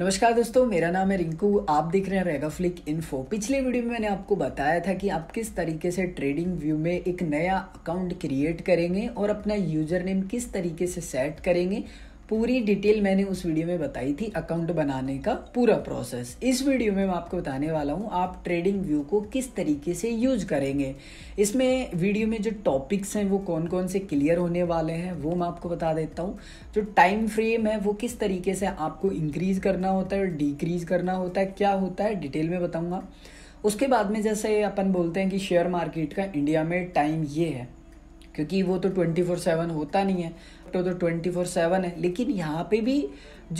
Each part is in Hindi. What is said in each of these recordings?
नमस्कार दोस्तों मेरा नाम है रिंकू आप देख रहे हैं रेगा फ्लिक इन्फो पिछले वीडियो में मैंने आपको बताया था कि आप किस तरीके से ट्रेडिंग व्यू में एक नया अकाउंट क्रिएट करेंगे और अपना यूजर नेम किस तरीके से सेट करेंगे पूरी डिटेल मैंने उस वीडियो में बताई थी अकाउंट बनाने का पूरा प्रोसेस इस वीडियो में मैं आपको बताने वाला हूँ आप ट्रेडिंग व्यू को किस तरीके से यूज करेंगे इसमें वीडियो में जो टॉपिक्स हैं वो कौन कौन से क्लियर होने वाले हैं वो मैं आपको बता देता हूँ जो टाइम फ्रेम है वो किस तरीके से आपको इंक्रीज करना होता है डिक्रीज करना होता है क्या होता है डिटेल में बताऊँगा उसके बाद में जैसे अपन बोलते हैं कि शेयर मार्केट का इंडिया में टाइम ये है क्योंकि वो तो ट्वेंटी फोर सेवन होता नहीं है तो तो ट्वेंटी फोर सेवन है लेकिन यहाँ पे भी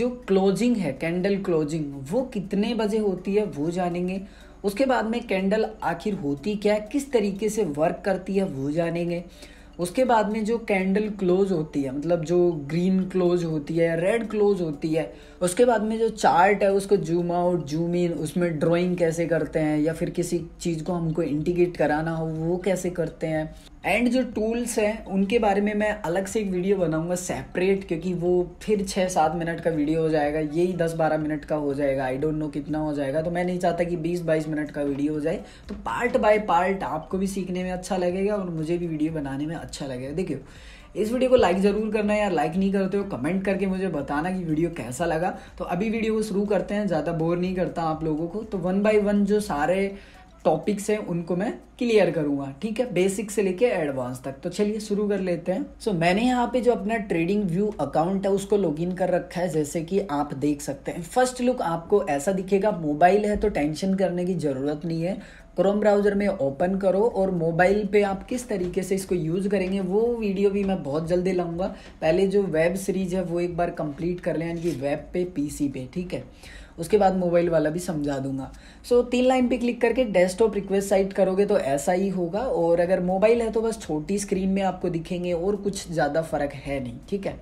जो क्लोजिंग है कैंडल क्लोजिंग वो कितने बजे होती है वो जानेंगे उसके बाद में कैंडल आखिर होती क्या है किस तरीके से वर्क करती है वो जानेंगे उसके बाद में जो कैंडल क्लोज होती है मतलब जो ग्रीन क्लोज होती है रेड क्लोज होती है उसके बाद में जो चार्ट है उसको जूम आउट जूम इन उसमें ड्राइंग कैसे करते हैं या फिर किसी चीज़ को हमको इंटीग्रेट कराना हो वो कैसे करते हैं एंड जो टूल्स हैं उनके बारे में मैं अलग से एक वीडियो बनाऊंगा सेपरेट क्योंकि वो फिर छः सात मिनट का वीडियो हो जाएगा यही दस बारह मिनट का हो जाएगा आई डोंट नो कितना हो जाएगा तो मैं नहीं चाहता कि बीस बाईस मिनट का वीडियो हो जाए तो पार्ट बाय पार्ट आपको भी सीखने में अच्छा लगेगा और मुझे भी वीडियो बनाने में अच्छा लगेगा देखियो इस वीडियो को लाइक ज़रूर करना यार लाइक नहीं करते हो कमेंट करके मुझे बताना कि वीडियो कैसा लगा तो अभी वीडियो को शुरू करते हैं ज़्यादा बोर नहीं करता आप लोगों को तो वन बाई वन जो सारे टॉपिक्स हैं उनको मैं क्लियर करूंगा ठीक है बेसिक से लेके एडवांस तक तो चलिए शुरू कर लेते हैं सो so, मैंने यहाँ पे जो अपना ट्रेडिंग व्यू अकाउंट है उसको लॉगिन कर रखा है जैसे कि आप देख सकते हैं फर्स्ट लुक आपको ऐसा दिखेगा मोबाइल है तो टेंशन करने की ज़रूरत नहीं है क्रोम ब्राउज़र में ओपन करो और मोबाइल पे आप किस तरीके से इसको यूज़ करेंगे वो वीडियो भी मैं बहुत जल्दी लाऊंगा पहले जो वेब सीरीज़ है वो एक बार कंप्लीट कर लें यानी कि वेब पे पीसी पे ठीक है उसके बाद मोबाइल वाला भी समझा दूंगा सो so, तीन लाइन पे क्लिक करके डेस्कटॉप रिक्वेस्ट साइट करोगे तो ऐसा ही होगा और अगर मोबाइल है तो बस छोटी स्क्रीन में आपको दिखेंगे और कुछ ज़्यादा फ़र्क है नहीं ठीक है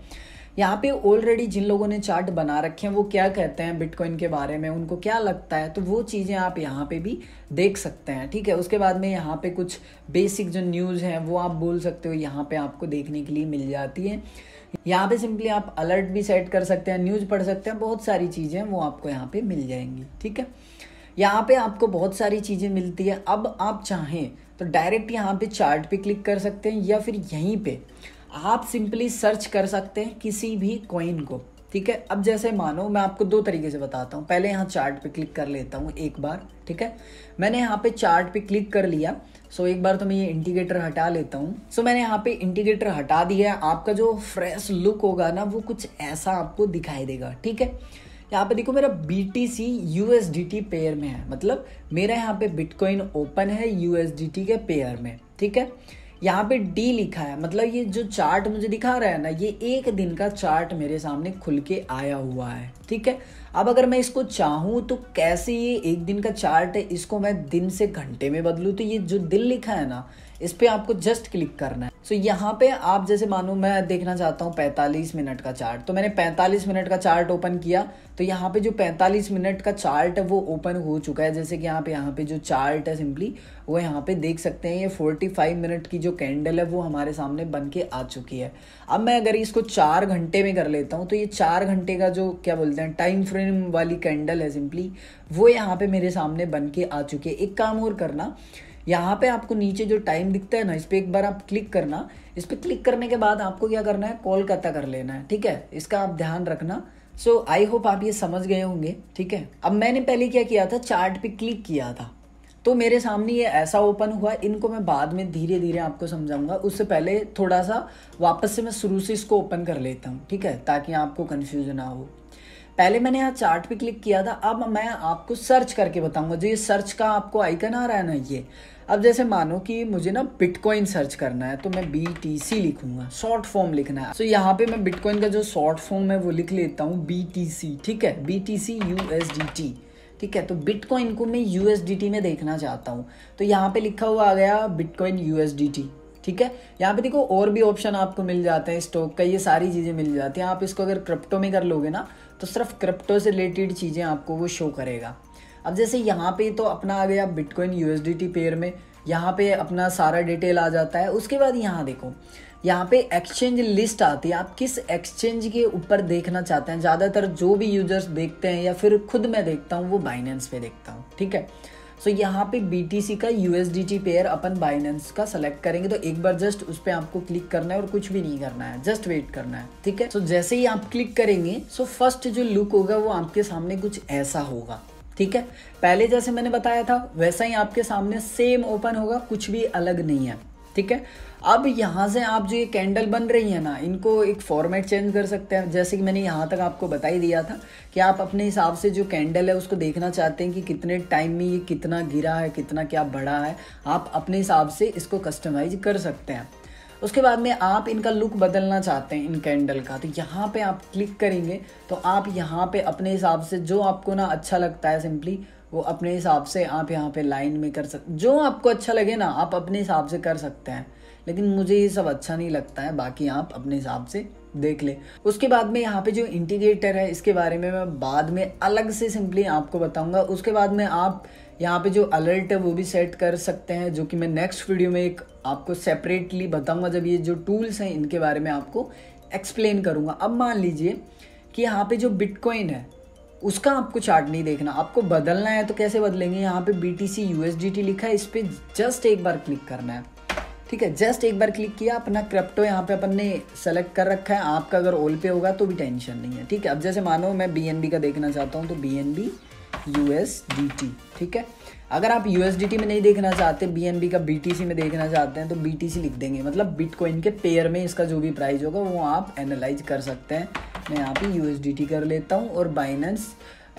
यहाँ पे ऑलरेडी जिन लोगों ने चार्ट बना रखे हैं वो क्या कहते हैं बिटकॉइन के बारे में उनको क्या लगता है तो वो चीज़ें आप यहाँ पे भी देख सकते हैं ठीक है उसके बाद में यहाँ पे कुछ बेसिक जो न्यूज़ हैं वो आप बोल सकते हो यहाँ पे आपको देखने के लिए मिल जाती है यहाँ पे सिंपली आप अलर्ट भी सेट कर सकते हैं न्यूज़ पढ़ सकते हैं बहुत सारी चीज़ें वो आपको यहाँ पर मिल जाएंगी ठीक है यहाँ पे आपको बहुत सारी चीज़ें मिलती है अब आप चाहें तो डायरेक्ट यहाँ पे चार्ट पे क्लिक कर सकते हैं या फिर यहीं पे आप सिंपली सर्च कर सकते हैं किसी भी कॉइन को ठीक है अब जैसे मानो मैं आपको दो तरीके से बताता हूँ पहले यहाँ चार्ट पे क्लिक कर लेता हूँ एक बार ठीक है मैंने यहाँ पे चार्ट पे क्लिक कर लिया सो एक बार तो मैं ये इंडिकेटर हटा लेता हूँ सो मैंने यहाँ पे इंडिकेटर हटा दिया आपका जो फ्रेश लुक होगा ना वो कुछ ऐसा आपको दिखाई देगा ठीक है यहाँ पे देखो मेरा B T C U S D T pair में है मतलब मेरा यहाँ पे बिटकॉइन ओपन है यू एस डी टी के पेयर में ठीक है यहाँ पे डी लिखा है मतलब ये जो चार्ट मुझे दिखा रहा है ना ये एक दिन का चार्ट मेरे सामने खुल के आया हुआ है ठीक है अब अगर मैं इसको चाहूँ तो कैसे ये एक दिन का चार्ट है इसको मैं दिन से घंटे में बदलूँ तो ये जो दिल लिखा है ना इस पर आपको जस्ट क्लिक करना है सो so, यहाँ पे आप जैसे मानो मैं देखना चाहता हूँ 45 मिनट का चार्ट तो मैंने 45 मिनट का चार्ट ओपन किया तो यहाँ पे जो 45 मिनट का चार्ट है वो ओपन हो चुका है जैसे कि यहाँ पे यहाँ पे जो चार्ट है सिंपली वो यहाँ पे देख सकते हैं ये 45 मिनट की जो कैंडल है वो हमारे सामने बन के आ चुकी है अब मैं अगर इसको चार घंटे में कर लेता हूँ तो ये चार घंटे का जो क्या बोलते हैं टाइम फ्रेम वाली कैंडल है सिंपली वो यहाँ पे मेरे सामने बन के आ चुकी है एक काम और करना यहाँ पे आपको नीचे जो टाइम दिखता है ना इस पर एक बार आप क्लिक करना इस पर क्लिक करने के बाद आपको क्या करना है कोलकाता कर लेना है ठीक है इसका आप ध्यान रखना सो आई होप आप ये समझ गए होंगे ठीक है अब मैंने पहले क्या किया था चार्ट पे क्लिक किया था तो मेरे सामने ये ऐसा ओपन हुआ इनको मैं बाद में धीरे धीरे आपको समझाऊंगा उससे पहले थोड़ा सा वापस से मैं शुरू से इसको ओपन कर लेता हूँ ठीक है ताकि आपको कन्फ्यूजन ना हो पहले मैंने यहाँ चार्ट पे क्लिक किया था अब मैं आपको सर्च करके बताऊंगा जो ये सर्च का आपको आइकन आ रहा है ना ये अब जैसे मानो कि मुझे ना बिटकॉइन सर्च करना है तो मैं बी टी सी लिखूंगा शॉर्ट फॉर्म लिखना है तो so, यहाँ पे मैं बिटकॉइन का जो शॉर्ट फॉर्म है वो लिख लेता हूँ बी टी सी ठीक है B T C U S D T ठीक है तो बिटकॉइन को मैं यू एस डी टी में देखना चाहता हूँ तो यहाँ पे लिखा हुआ आ गया bitcoin U S D T ठीक है यहाँ पे देखो और भी ऑप्शन आपको मिल जाते हैं स्टॉक का ये सारी चीज़ें मिल जाती हैं आप इसको अगर क्रिप्टो में कर लोगे ना तो सिर्फ क्रिप्टो से रिलेटेड चीज़ें आपको वो शो करेगा अब जैसे यहाँ पे तो अपना आ गया बिटकॉइन यूएसडीटी पेयर में यहाँ पे अपना सारा डिटेल आ जाता है उसके बाद यहाँ देखो यहाँ पे एक्सचेंज लिस्ट आती है आप किस एक्सचेंज के ऊपर देखना चाहते हैं ज़्यादातर जो भी यूजर्स देखते हैं या फिर खुद मैं देखता हूँ वो बाइनेंस पे देखता हूँ ठीक है सो यहाँ पे BTC का USDT पेयर अपन बाइनेंस का सेलेक्ट करेंगे तो एक बार जस्ट उस पर आपको क्लिक करना है और कुछ भी नहीं करना है जस्ट वेट करना है ठीक है सो so, जैसे ही आप क्लिक करेंगे सो so फर्स्ट जो लुक होगा वो आपके सामने कुछ ऐसा होगा ठीक है पहले जैसे मैंने बताया था वैसा ही आपके सामने सेम ओपन होगा कुछ भी अलग नहीं है ठीक है अब यहाँ से आप जो ये कैंडल बन रही है ना इनको एक फॉर्मेट चेंज कर सकते हैं जैसे कि मैंने यहाँ तक आपको बता ही दिया था कि आप अपने हिसाब से जो कैंडल है उसको देखना चाहते हैं कि कितने टाइम में ये कितना गिरा है कितना क्या बढ़ा है आप अपने हिसाब से इसको कस्टमाइज कर सकते हैं उसके बाद में आप इनका लुक बदलना चाहते हैं इन कैंडल का तो यहाँ पे आप क्लिक करेंगे तो आप यहाँ पे अपने हिसाब से जो आपको ना अच्छा लगता है सिंपली वो अपने हिसाब से आप यहाँ पे लाइन में कर सकते जो आपको अच्छा लगे ना आप अपने हिसाब से कर सकते हैं लेकिन मुझे ये सब अच्छा नहीं लगता है बाकी आप अपने हिसाब से देख ले उसके बाद में यहाँ पे जो इंटीग्रेटर है इसके बारे में मैं बाद में अलग से सिंपली आपको बताऊंगा उसके बाद में आप यहाँ पे जो अलर्ट है वो भी सेट कर सकते हैं जो कि मैं नेक्स्ट वीडियो में एक आपको सेपरेटली बताऊंगा जब ये जो टूल्स हैं इनके बारे में आपको एक्सप्लेन करूँगा अब मान लीजिए कि यहाँ पे जो बिटकॉइन है उसका आपको चार्ट नहीं देखना आपको बदलना है तो कैसे बदलेंगे यहाँ पे B T C U S D T लिखा है इस पर जस्ट एक बार क्लिक करना है ठीक है जस्ट एक बार क्लिक किया अपना क्रिप्टो यहाँ पे अपन ने सेलेक्ट कर रखा है आपका अगर ओल पे होगा तो भी टेंशन नहीं है ठीक है अब जैसे मानो मैं बी का देखना चाहता हूँ तो B N B U S D T ठीक है अगर आप यू एस डी टी में नहीं देखना चाहते बी एन बी का बी टी सी में देखना चाहते हैं तो बी टी सी लिख देंगे मतलब बिटकॉइन के पेयर में इसका जो भी प्राइस होगा वो आप एनालाइज कर सकते हैं मैं यहाँ पे यू एस डी टी कर लेता हूँ और बाइनेंस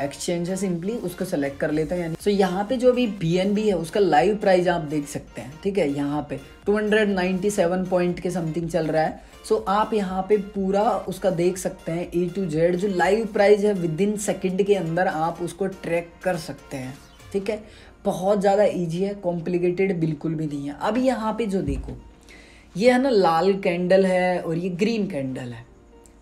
एक्सचेंज है सिंपली उसको सेलेक्ट कर लेते हैं यानी सो so, यहाँ पे जो अभी बी एन बी है उसका लाइव प्राइस आप देख सकते हैं ठीक है यहाँ पे 297 पॉइंट के समथिंग चल रहा है सो so, आप यहाँ पे पूरा उसका देख सकते हैं ए टू जेड जो लाइव प्राइस है विद इन सेकेंड के अंदर आप उसको ट्रैक कर सकते हैं ठीक है बहुत ज़्यादा ईजी है कॉम्प्लिकेटेड बिल्कुल भी नहीं है अब यहाँ पे जो देखो ये है ना लाल कैंडल है और ये ग्रीन कैंडल है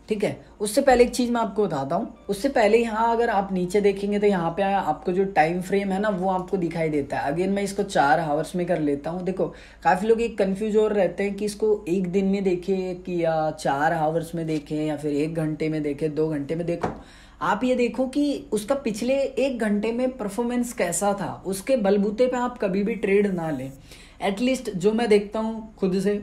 ठीक है उससे पहले एक चीज़ मैं आपको बताता हूँ उससे पहले यहाँ अगर आप नीचे देखेंगे तो यहाँ पे आपको जो टाइम फ्रेम है ना वो आपको दिखाई देता है अगेन मैं इसको चार हावर्स में कर लेता हूँ देखो काफ़ी लोग एक कन्फ्यूज और रहते हैं कि इसको एक दिन में देखें कि या चार हावर्स में देखें या फिर एक घंटे में देखें दो घंटे में देखो आप ये देखो कि उसका पिछले एक घंटे में परफॉर्मेंस कैसा था उसके बलबूते पर आप कभी भी ट्रेड ना लें एटलीस्ट जो मैं देखता हूँ खुद से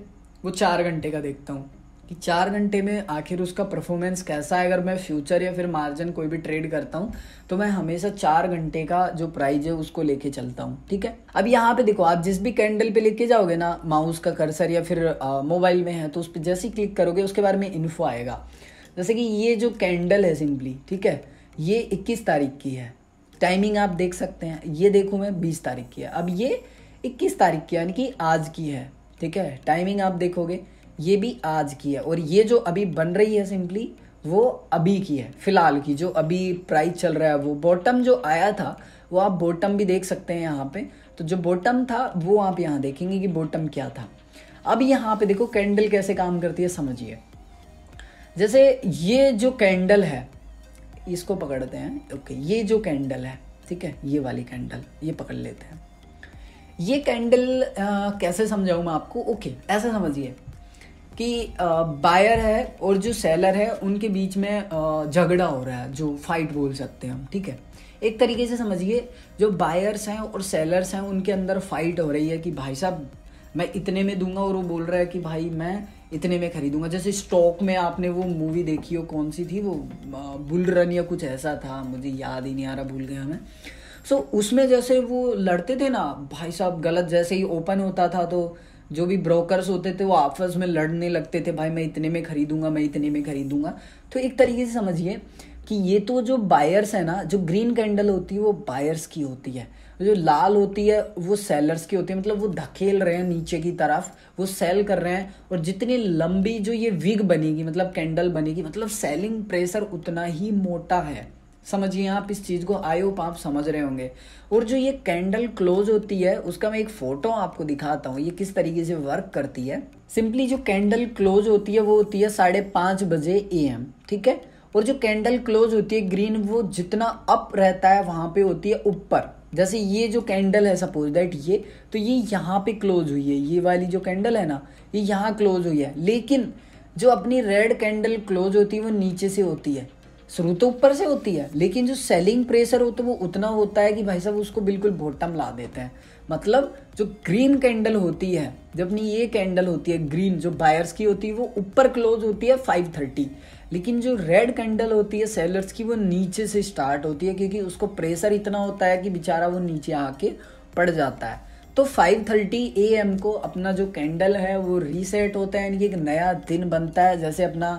वो चार घंटे का देखता हूँ कि चार घंटे में आखिर उसका परफॉर्मेंस कैसा है अगर मैं फ्यूचर या फिर मार्जिन कोई भी ट्रेड करता हूँ तो मैं हमेशा चार घंटे का जो प्राइज है उसको लेके चलता हूँ ठीक है अब यहाँ पे देखो आप जिस भी कैंडल पे लेके जाओगे ना माउस का कर्सर या फिर मोबाइल में है तो उस पर जैसे ही क्लिक करोगे उसके बारे में इन्फो आएगा जैसे कि ये जो कैंडल है सिंपली ठीक है ये इक्कीस तारीख की है टाइमिंग आप देख सकते हैं ये देखो मैं बीस तारीख की है अब ये इक्कीस तारीख की यानी कि आज की है ठीक है टाइमिंग आप देखोगे ये भी आज की है और ये जो अभी बन रही है सिंपली वो अभी की है फिलहाल की जो अभी प्राइस चल रहा है वो बॉटम जो आया था वो आप बॉटम भी देख सकते हैं यहाँ पे तो जो बॉटम था वो आप यहाँ देखेंगे कि बॉटम क्या था अब यहाँ पे देखो कैंडल कैसे काम करती है समझिए जैसे ये जो कैंडल है इसको पकड़ते हैं ओके ये जो कैंडल है ठीक है ये वाली कैंडल ये पकड़ लेते हैं ये कैंडल कैसे समझाऊँ मैं आपको ओके ऐसा समझिए कि बायर है और जो सेलर है उनके बीच में झगड़ा हो रहा है जो फाइट बोल सकते हैं हम ठीक है एक तरीके से समझिए जो बायर्स हैं और सेलर्स हैं उनके अंदर फाइट हो रही है कि भाई साहब मैं इतने में दूंगा और वो बोल रहा है कि भाई मैं इतने में खरीदूंगा जैसे स्टॉक में आपने वो मूवी देखी हो कौन सी थी वो बुल रन या कुछ ऐसा था मुझे याद ही नहीं आ रहा भूल गया मैं सो so, उसमें जैसे वो लड़ते थे ना भाई साहब गलत जैसे ही ओपन होता था तो जो भी ब्रोकर्स होते थे वो आपस में लड़ने लगते थे भाई मैं इतने में खरीदूंगा मैं इतने में खरीदूंगा तो एक तरीके से समझिए कि ये तो जो बायर्स है ना जो ग्रीन कैंडल होती है वो बायर्स की होती है जो लाल होती है वो सेलर्स की होती है मतलब वो धकेल रहे हैं नीचे की तरफ वो सेल कर रहे हैं और जितनी लंबी जो ये विग बनेगी मतलब कैंडल बनेगी मतलब सेलिंग प्रेशर उतना ही मोटा है समझिए आप इस चीज़ को आई होप आप समझ रहे होंगे और जो ये कैंडल क्लोज होती है उसका मैं एक फ़ोटो आपको दिखाता हूँ ये किस तरीके से वर्क करती है सिंपली जो कैंडल क्लोज होती है वो होती है साढ़े पाँच बजे ए एम ठीक है और जो कैंडल क्लोज होती है ग्रीन वो जितना अप रहता है वहां पे होती है ऊपर जैसे ये जो कैंडल है सपोज दैट ये तो ये यहाँ पे क्लोज हुई है ये वाली जो कैंडल है ना ये यहाँ क्लोज हुई है लेकिन जो अपनी रेड कैंडल क्लोज होती है वो नीचे से होती है शुरू तो ऊपर से होती है लेकिन जो सेलिंग प्रेशर हो तो वो उतना होता है कि भाई साहब उसको बिल्कुल बॉटम ला देते हैं मतलब जो ग्रीन कैंडल होती है जब नहीं ये कैंडल होती है ग्रीन जो बायर्स की होती है वो ऊपर क्लोज होती है फाइव थर्टी लेकिन जो रेड कैंडल होती है सेलर्स की वो नीचे से स्टार्ट होती है क्योंकि उसको प्रेशर इतना होता है कि बेचारा वो नीचे आके पड़ जाता है तो 5:30 थर्टी को अपना जो कैंडल है वो रीसेट होता है यानी कि एक नया दिन बनता है जैसे अपना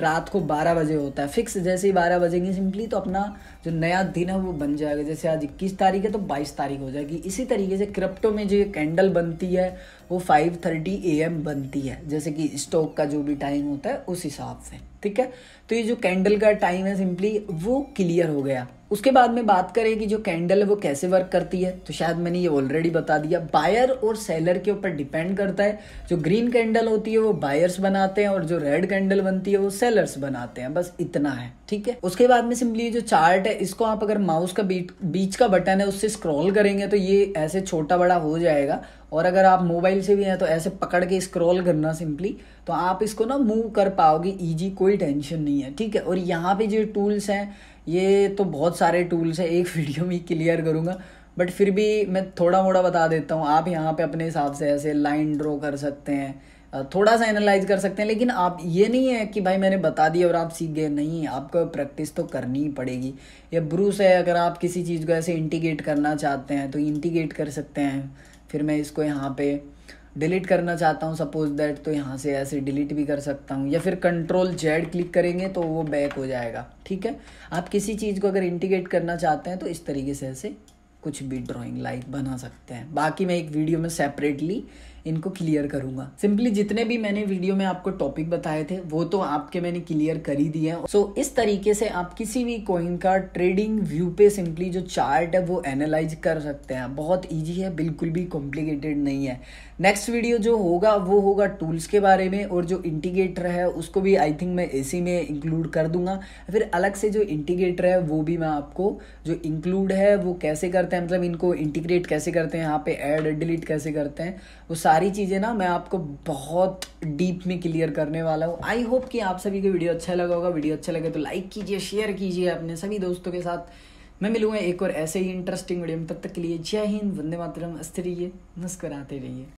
रात को 12 बजे होता है फिक्स जैसे ही 12 बजेंगे सिंपली तो अपना जो नया दिन है वो बन जाएगा जैसे आज इक्कीस तारीख है तो बाईस तारीख हो जाएगी इसी तरीके से क्रिप्टो में जो ये कैंडल बनती है वो फाइव थर्टी ए एम बनती है जैसे कि स्टॉक का जो भी टाइम होता है उस हिसाब से ठीक है तो ये जो कैंडल का टाइम है सिंपली वो क्लियर हो गया उसके बाद में बात करें कि जो कैंडल है वो कैसे वर्क करती है तो शायद मैंने ये ऑलरेडी बता दिया बायर और सेलर के ऊपर डिपेंड करता है जो ग्रीन कैंडल होती है वो बायर्स बनाते हैं और जो रेड कैंडल बनती है वो सेलर्स बनाते हैं बस इतना है ठीक है उसके बाद में सिंपली जो चार्ट है इसको आप अगर माउस का बीच बीच का बटन है उससे स्क्रॉल करेंगे तो ये ऐसे छोटा बड़ा हो जाएगा और अगर आप मोबाइल से भी हैं तो ऐसे पकड़ के स्क्रॉल करना सिंपली तो आप इसको ना मूव कर पाओगे ईजी कोई टेंशन नहीं है ठीक है और यहाँ पे जो टूल्स हैं ये तो बहुत सारे टूल्स हैं एक वीडियो में क्लियर करूँगा बट फिर भी मैं थोड़ा मोड़ा बता देता हूँ आप यहाँ पे अपने हिसाब से ऐसे लाइन ड्रॉ कर सकते हैं थोड़ा सा एनालाइज कर सकते हैं लेकिन आप ये नहीं है कि भाई मैंने बता दिया और आप सीख गए नहीं आपको प्रैक्टिस तो करनी ही पड़ेगी या ब्रूस है अगर आप किसी चीज़ को ऐसे इंटीग्रेट करना चाहते हैं तो इंटीग्रेट कर सकते हैं फिर मैं इसको यहाँ पे डिलीट करना चाहता हूँ सपोज दैट तो यहाँ से ऐसे डिलीट भी कर सकता हूँ या फिर कंट्रोल जेड क्लिक करेंगे तो वो बैक हो जाएगा ठीक है आप किसी चीज़ को अगर इंटीग्रेट करना चाहते हैं तो इस तरीके से ऐसे कुछ भी ड्राइंग लाइक बना सकते हैं बाकी मैं एक वीडियो में सेपरेटली इनको क्लियर करूंगा सिंपली जितने भी मैंने वीडियो में आपको टॉपिक बताए थे वो तो आपके मैंने क्लियर कर ही दिए हैं सो इस तरीके से आप किसी भी कॉइन का ट्रेडिंग व्यू पे सिंपली जो चार्ट है वो एनालाइज कर सकते हैं बहुत ईजी है बिल्कुल भी कॉम्प्लिकेटेड नहीं है नेक्स्ट वीडियो जो होगा वो होगा टूल्स के बारे में और जो इंटीगेटर है उसको भी आई थिंक मैं इसी में इंक्लूड कर दूंगा फिर अलग से जो इंटीगेटर है वो भी मैं आपको जो इंक्लूड है वो कैसे करते हैं मतलब इनको इंटीग्रेट कैसे करते हैं यहाँ पे ऐड डिलीट कैसे करते हैं वो सारे सारी चीज़ें ना मैं आपको बहुत डीप में क्लियर करने वाला हूँ आई होप कि आप सभी को वीडियो अच्छा लगा होगा वीडियो अच्छा लगे तो लाइक कीजिए शेयर कीजिए अपने सभी दोस्तों के साथ मैं मिलूंगा एक और ऐसे ही इंटरेस्टिंग वीडियो में तब तक के लिए जय हिंद वंदे मातरम हंसते रहिए मुस्कुराते रहिए